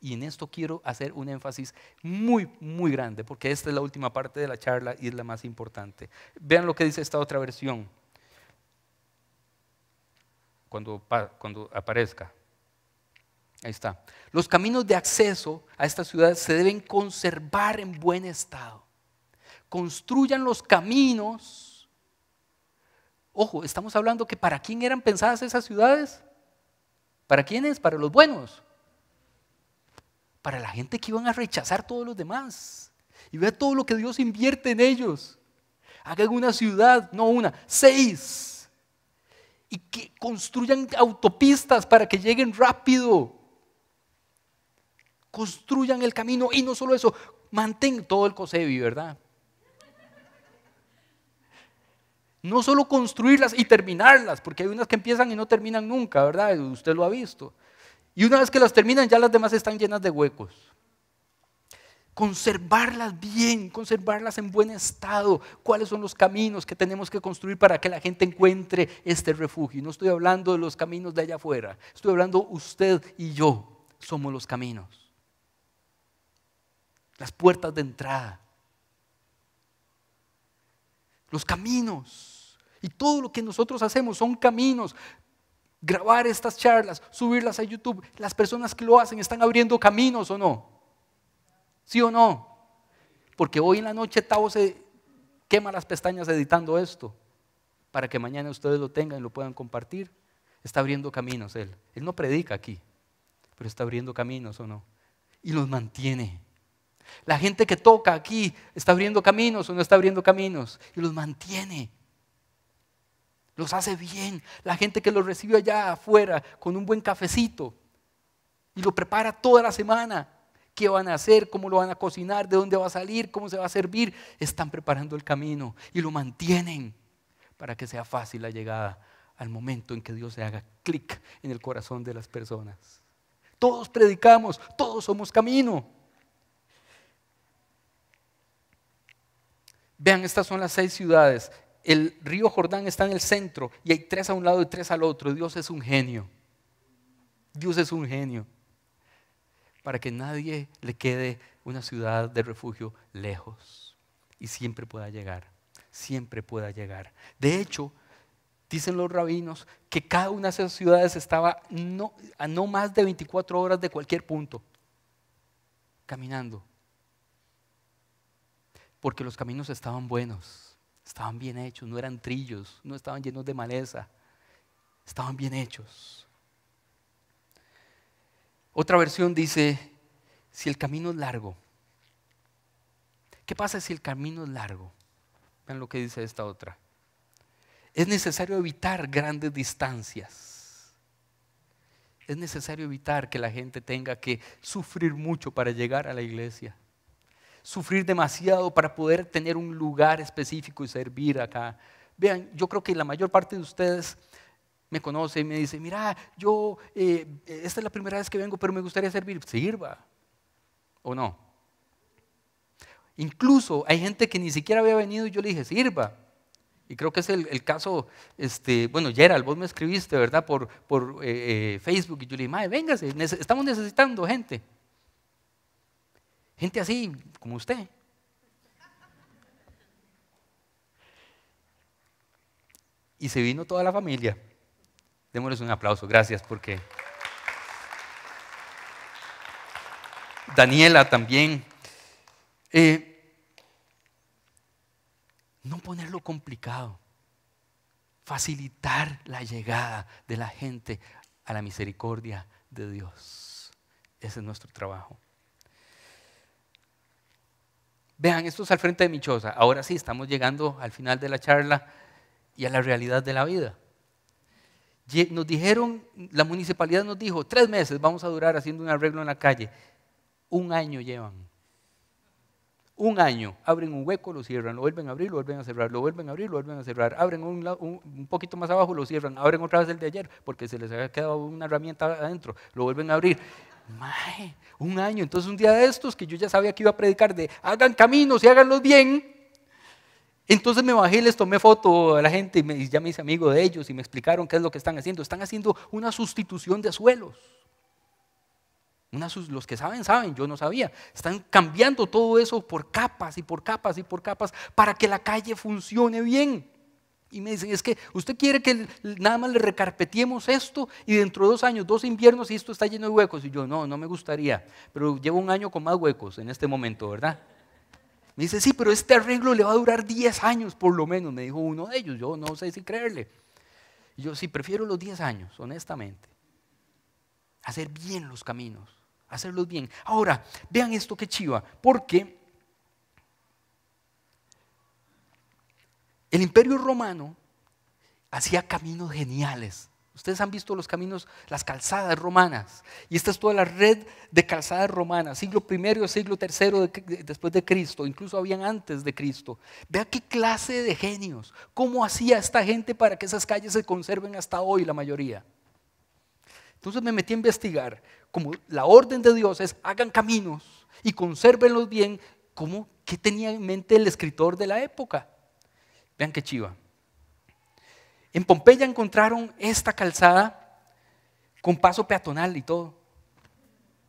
Y en esto quiero hacer un énfasis muy, muy grande, porque esta es la última parte de la charla y es la más importante. Vean lo que dice esta otra versión, cuando, cuando aparezca. Ahí está. Los caminos de acceso a estas ciudades se deben conservar en buen estado. Construyan los caminos. Ojo, estamos hablando que para quién eran pensadas esas ciudades. ¿Para quiénes? Para los buenos. Para la gente que iban a rechazar todos los demás. Y vea todo lo que Dios invierte en ellos. Hagan una ciudad, no una, seis. Y que construyan autopistas para que lleguen rápido Construyan el camino y no solo eso, mantén todo el COSEBI, ¿verdad? No solo construirlas y terminarlas, porque hay unas que empiezan y no terminan nunca, ¿verdad? Usted lo ha visto. Y una vez que las terminan, ya las demás están llenas de huecos. Conservarlas bien, conservarlas en buen estado. ¿Cuáles son los caminos que tenemos que construir para que la gente encuentre este refugio? No estoy hablando de los caminos de allá afuera, estoy hablando usted y yo somos los caminos las puertas de entrada, los caminos. Y todo lo que nosotros hacemos son caminos. Grabar estas charlas, subirlas a YouTube, las personas que lo hacen están abriendo caminos o no. ¿Sí o no? Porque hoy en la noche Tavo se quema las pestañas editando esto para que mañana ustedes lo tengan y lo puedan compartir. Está abriendo caminos él. Él no predica aquí, pero está abriendo caminos o no. Y los mantiene. La gente que toca aquí está abriendo caminos o no está abriendo caminos y los mantiene. Los hace bien. La gente que los recibe allá afuera con un buen cafecito y lo prepara toda la semana. ¿Qué van a hacer? ¿Cómo lo van a cocinar? ¿De dónde va a salir? ¿Cómo se va a servir? Están preparando el camino y lo mantienen para que sea fácil la llegada al momento en que Dios se haga clic en el corazón de las personas. Todos predicamos, todos somos camino. Vean, estas son las seis ciudades. El río Jordán está en el centro y hay tres a un lado y tres al otro. Dios es un genio. Dios es un genio. Para que nadie le quede una ciudad de refugio lejos y siempre pueda llegar, siempre pueda llegar. De hecho, dicen los rabinos que cada una de esas ciudades estaba a no más de 24 horas de cualquier punto, caminando porque los caminos estaban buenos, estaban bien hechos, no eran trillos, no estaban llenos de maleza, estaban bien hechos. Otra versión dice, si el camino es largo, ¿qué pasa si el camino es largo? Vean lo que dice esta otra. Es necesario evitar grandes distancias. Es necesario evitar que la gente tenga que sufrir mucho para llegar a la iglesia sufrir demasiado para poder tener un lugar específico y servir acá. Vean, yo creo que la mayor parte de ustedes me conoce y me dice, mira, yo, eh, esta es la primera vez que vengo, pero me gustaría servir. Sirva, ¿o no? Incluso hay gente que ni siquiera había venido y yo le dije, sirva. Y creo que es el, caso, este, bueno, Gerald, vos me escribiste, ¿verdad? Por, eh, eh, Facebook y yo le dije, madre, véngase, estamos necesitando gente. Gente así como usted. Y se vino toda la familia. Démosles un aplauso, gracias porque... Daniela también. Eh, no ponerlo complicado. Facilitar la llegada de la gente a la misericordia de Dios. Ese es nuestro trabajo. Vean, esto es al frente de mi choza. Ahora sí, estamos llegando al final de la charla y a la realidad de la vida. Nos dijeron, la municipalidad nos dijo, tres meses vamos a durar haciendo un arreglo en la calle. Un año llevan. Un año. Abren un hueco, lo cierran, lo vuelven a abrir, lo vuelven a cerrar, lo vuelven a abrir, lo vuelven a cerrar. Abren un, un poquito más abajo, lo cierran. Abren otra vez el de ayer porque se les había quedado una herramienta adentro. Lo vuelven a abrir un año. Entonces un día de estos que yo ya sabía que iba a predicar de hagan caminos y háganlos bien. Entonces me bajé y les tomé foto a la gente y, ya me hice amigo de ellos y me explicaron qué es lo que están haciendo. Están haciendo una sustitución de suelos. Una, los que saben, saben, yo no sabía. Están cambiando todo eso por capas y por capas y por capas para que la calle funcione bien. Y me dicen, es que usted quiere que nada más le recarpetiemos esto y dentro de dos años, dos inviernos y esto está lleno de huecos. Y yo, no, no me gustaría, pero llevo un año con más huecos en este momento, ¿verdad? Me dice, sí, pero este arreglo le va a durar 10 años por lo menos, me dijo uno de ellos, yo no sé si creerle. Y yo, sí, prefiero los 10 años, honestamente. Hacer bien los caminos, hacerlos bien. Ahora, vean esto que chiva, porque El imperio romano hacía caminos geniales. Ustedes han visto los caminos, las calzadas romanas. Y esta es toda la red de calzadas romanas, siglo I, siglo III después de Cristo, incluso habían antes de Cristo. Vea qué clase de genios, cómo hacía esta gente para que esas calles se conserven hasta hoy la mayoría. Entonces me metí a investigar, como la orden de Dios es hagan caminos y consérvenlos bien, como qué tenía en mente el escritor de la época. Vean qué chiva. En Pompeya encontraron esta calzada con paso peatonal y todo.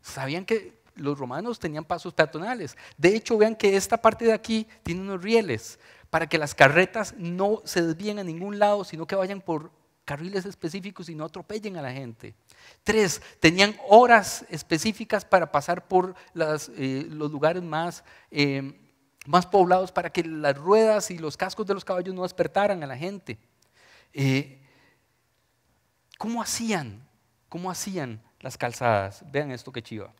Sabían que los romanos tenían pasos peatonales. De hecho, vean que esta parte de aquí tiene unos rieles para que las carretas no se desvíen a ningún lado, sino que vayan por carriles específicos y no atropellen a la gente. Tres, tenían horas específicas para pasar por eh, los lugares más... Eh, más poblados para que las ruedas y los cascos de los caballos no despertaran a la gente. Eh, ¿Cómo hacían? ¿Cómo hacían las calzadas? Vean esto que chiva.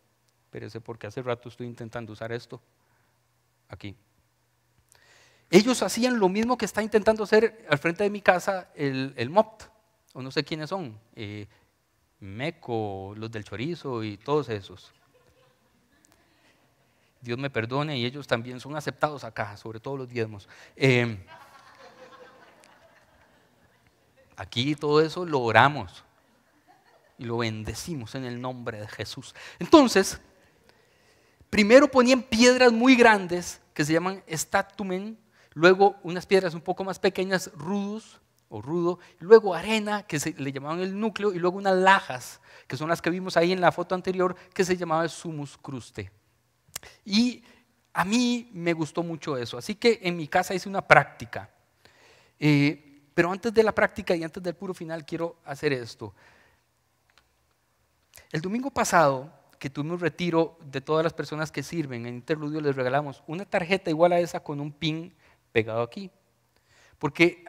Espérense porque hace rato estoy intentando usar esto. Aquí. Ellos hacían lo mismo que está intentando hacer al frente de mi casa el, MOPT, o no sé quiénes son, eh, MECO, los del chorizo y todos esos. Dios me perdone y ellos también son aceptados acá, sobre todo los diezmos. Em, aquí todo eso lo oramos y lo bendecimos en el nombre de Jesús. Entonces, primero ponían piedras muy grandes que se llaman statumen, luego unas piedras un poco más pequeñas, rudos o rudo, luego arena que se le llamaban el núcleo y luego unas lajas que son las que vimos ahí en la foto anterior que se llamaba sumus cruste. Y a mí me gustó mucho eso, así que en mi casa hice una práctica. Eh, pero antes de la práctica y antes del puro final quiero hacer esto. El domingo pasado que tuvimos un retiro de todas las personas que sirven en Interludio, les regalamos una tarjeta igual a esa con un pin pegado aquí. Porque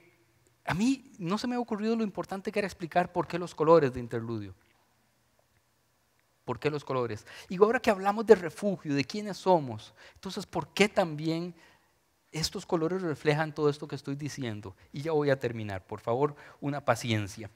a mí no se me ha ocurrido lo importante que era explicar por qué los colores de Interludio. ¿Por qué los colores? Y ahora que hablamos de refugio, de quiénes somos, entonces, ¿por qué también estos colores reflejan todo esto que estoy diciendo? Y ya voy a terminar, por favor, una paciencia.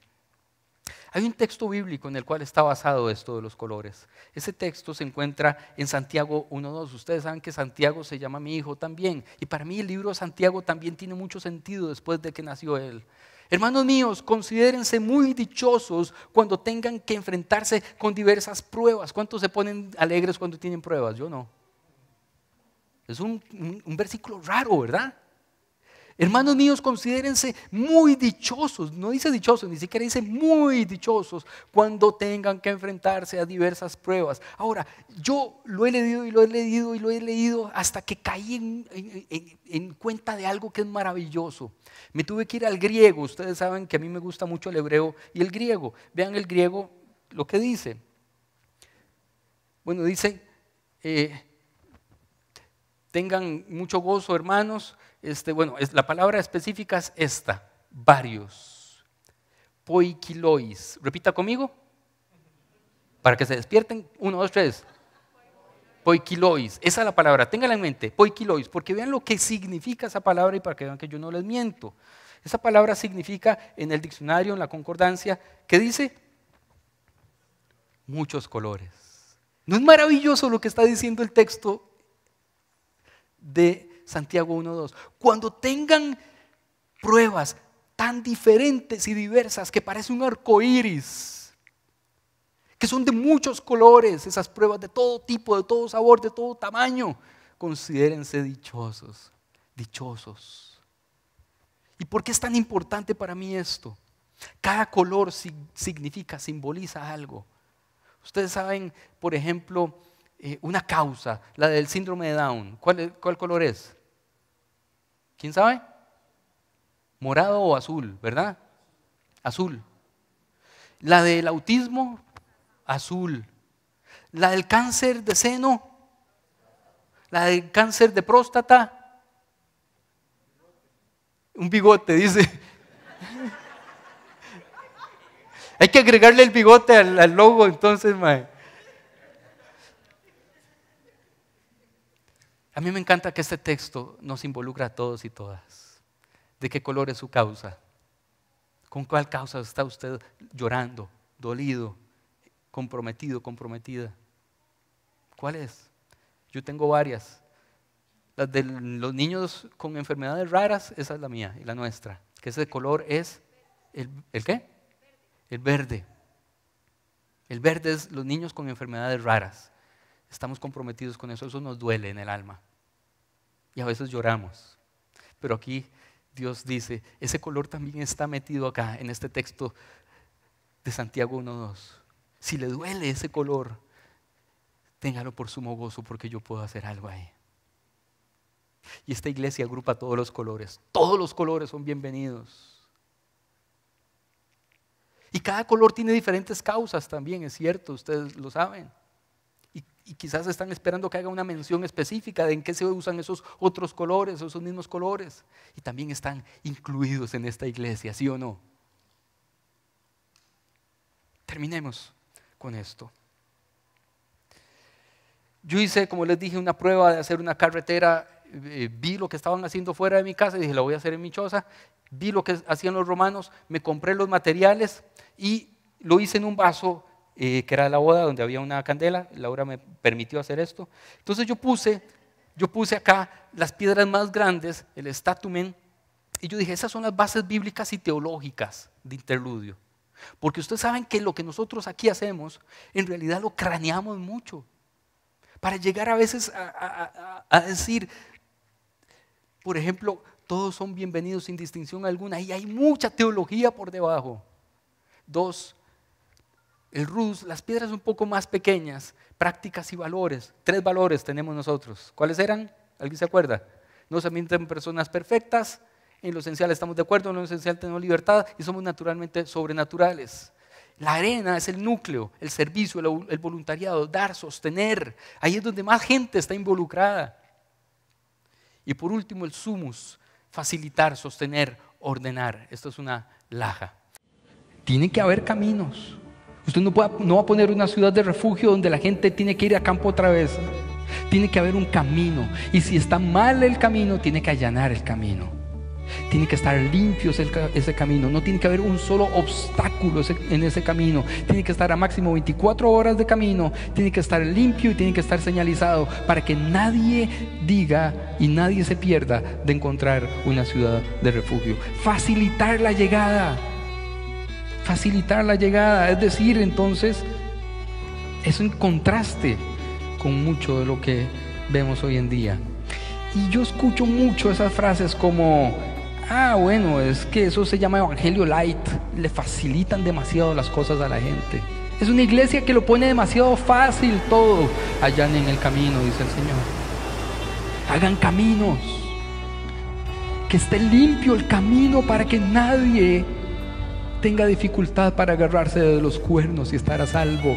Hay un texto bíblico en el cual está basado esto de los colores. Ese texto se encuentra en Santiago 1.2. Ustedes saben que Santiago se llama mi hijo también. Y para mí el libro de Santiago también tiene mucho sentido después de que nació él. Hermanos míos, considérense muy dichosos cuando tengan que enfrentarse con diversas pruebas. ¿Cuántos se ponen alegres cuando tienen pruebas? Yo no. Es un, versículo raro, ¿verdad? Hermanos míos, considérense muy dichosos, no dice dichosos, ni siquiera dice muy dichosos cuando tengan que enfrentarse a diversas pruebas. Ahora, yo lo he leído y lo he leído y lo he leído hasta que caí en, cuenta de algo que es maravilloso. Me tuve que ir al griego, ustedes saben que a mí me gusta mucho el hebreo y el griego. Vean el griego lo que dice. Bueno, dice... Eh, Tengan mucho gozo, hermanos. Este, bueno, es, la palabra específica es esta, varios. Poikilois. Repita conmigo. Para que se despierten. Uno, dos, tres. Poikilois. Esa es la palabra. Ténganla en mente. Poikilois. Porque vean lo que significa esa palabra y para que vean que yo no les miento. Esa palabra significa en el diccionario, en la concordancia, ¿qué dice muchos colores. ¿No es maravilloso lo que está diciendo el texto de Santiago 1.2. Cuando tengan pruebas tan diferentes y diversas que parece un arco iris, que son de muchos colores, esas pruebas de todo tipo, de todo sabor, de todo tamaño, considérense dichosos, dichosos. ¿Y por qué es tan importante para mí esto? Cada color significa, simboliza algo. Ustedes saben, por ejemplo, eh, una causa, la del síndrome de Down. Eh, ¿Cuál, color es? ¿Quién sabe? Morado o azul, ¿verdad? Azul. La del autismo, azul. La del cáncer de seno, la del cáncer de próstata, un bigote, dice. Hay que agregarle el bigote al, logo, entonces, mae. A mí me encanta que este texto nos involucre a todos y todas. ¿De qué color es su causa? ¿Con cuál causa está usted llorando, dolido, comprometido, comprometida? ¿Cuál es? Yo tengo varias. Las de los niños con enfermedades raras, esa es la mía y la nuestra. Que ese color es ¿el qué? El verde. El verde es los niños con enfermedades raras estamos comprometidos con eso, eso nos duele en el alma. Y a veces lloramos. Pero aquí Dios dice, ese color también está metido acá en este texto de Santiago 1.2. Si le duele ese color, téngalo por sumo gozo porque yo puedo hacer algo ahí. Y esta iglesia agrupa todos los colores. Todos los colores son bienvenidos. Y cada color tiene diferentes causas también, es cierto, ustedes lo saben. Y, quizás están esperando que haga una mención específica de en qué se usan esos otros colores, esos mismos colores. Y también están incluidos en esta iglesia, ¿sí o no? Terminemos con esto. Yo hice, como les dije, una prueba de hacer una carretera eh, vi lo que estaban haciendo fuera de mi casa y dije, la voy a hacer en mi choza. Vi lo que hacían los romanos, me compré los materiales y lo hice en un vaso que era la boda donde había una candela. Laura me permitió hacer esto. Entonces yo puse, yo puse acá las piedras más grandes, el statumen, y yo dije, esas son las bases bíblicas y teológicas de interludio. Porque ustedes saben que lo que nosotros aquí hacemos, en realidad lo craneamos mucho. Para llegar a veces a decir, por ejemplo, todos son bienvenidos sin distinción alguna. Y hay mucha teología por debajo. Dos, el RUS, las piedras un poco más pequeñas, prácticas y valores. Tres valores tenemos nosotros. ¿Cuáles eran? ¿Alguien se acuerda? No se mienten personas perfectas, en lo esencial estamos de acuerdo, en lo esencial tenemos libertad y somos naturalmente sobrenaturales. La arena es el núcleo, el servicio, el voluntariado, dar, sostener. Ahí es donde más gente está involucrada. Y por último, el sumus, facilitar, sostener, ordenar. Esto es una laja. Tiene que haber caminos. Usted no, va a poner una ciudad de refugio donde la gente tiene que ir a campo otra vez. Tiene que haber un camino. Y si está mal el camino, tiene que allanar el camino. Tiene que estar limpio ese, camino. No tiene que haber un solo obstáculo en ese camino. Tiene que estar a máximo 24 horas de camino. Tiene que estar limpio y tiene que estar señalizado para que nadie diga y nadie se pierda de encontrar una ciudad de refugio. Facilitar la llegada facilitar la llegada. Es decir, entonces, es un contraste con mucho de lo que vemos hoy en día. Y yo escucho mucho esas frases como, ah, bueno, es que eso se llama Evangelio Light, le facilitan demasiado las cosas a la gente. Es una iglesia que lo pone demasiado fácil todo. Allá en el camino, dice el Señor. Hagan caminos. Que esté limpio el camino para que nadie tenga dificultad para agarrarse de los cuernos y estar a salvo.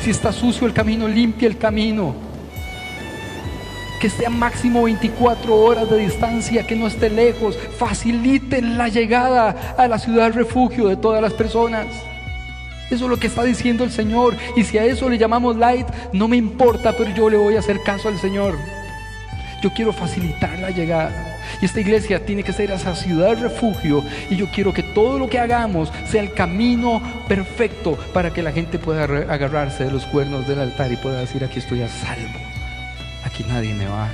Si está sucio el camino, limpia el camino. Que esté a máximo 24 horas de distancia, que no esté lejos. Faciliten la llegada a la ciudad refugio de todas las personas. Eso es lo que está diciendo el Señor. Y si a eso le llamamos light, no me importa, pero yo le voy a hacer caso al Señor. Yo quiero facilitar la llegada. Y esta iglesia tiene que ser esa ciudad de refugio. Y yo quiero que todo lo que hagamos sea el camino perfecto para que la gente pueda agarrarse de los cuernos del altar y pueda decir, aquí estoy a salvo. Aquí nadie me va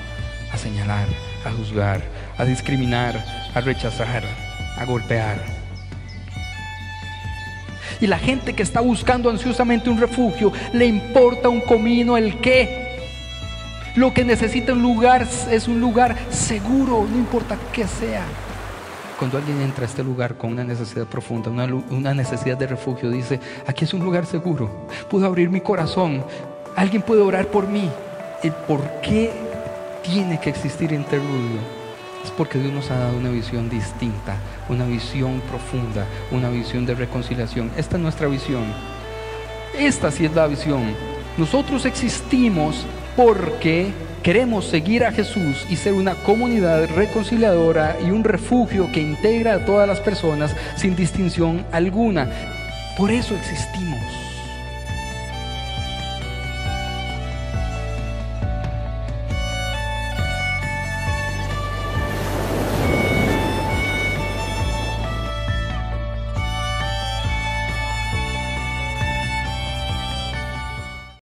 a señalar, a juzgar, a discriminar, a rechazar, a golpear. Y la gente que está buscando ansiosamente un refugio, le importa un comino el qué lo que necesita un lugar es un lugar seguro, no importa qué sea. Cuando alguien entra a este lugar con una necesidad profunda, una, necesidad de refugio, dice, aquí es un lugar seguro, puedo abrir mi corazón, alguien puede orar por mí. El por qué tiene que existir interludio es porque Dios nos ha dado una visión distinta, una visión profunda, una visión de reconciliación. Esta es nuestra visión. Esta sí es la visión. Nosotros existimos porque queremos seguir a Jesús y ser una comunidad reconciliadora y un refugio que integra a todas las personas sin distinción alguna. Por eso existimos.